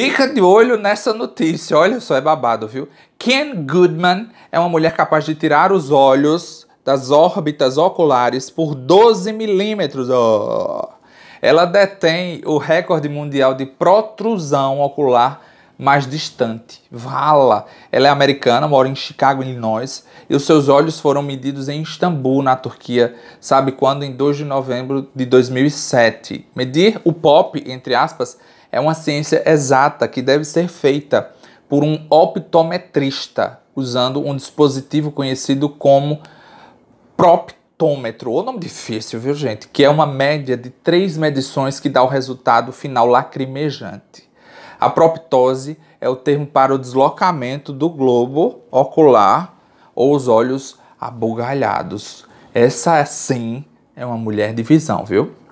Fica de olho nessa notícia, olha só, é babado, viu? Ken Goodman é uma mulher capaz de tirar os olhos das órbitas oculares por 12 milímetros. Oh. Ela detém o recorde mundial de protrusão ocular mais distante. Vala, ela é americana, mora em Chicago, Illinois, e os seus olhos foram medidos em Istambul, na Turquia, sabe quando? Em 2 de novembro de 2007. Medir o pop, entre aspas, é uma ciência exata que deve ser feita por um optometrista, usando um dispositivo conhecido como proptômetro, ou nome difícil, viu gente? Que é uma média de três medições que dá o resultado final lacrimejante. A proptose é o termo para o deslocamento do globo ocular ou os olhos abogalhados. Essa sim é uma mulher de visão, viu?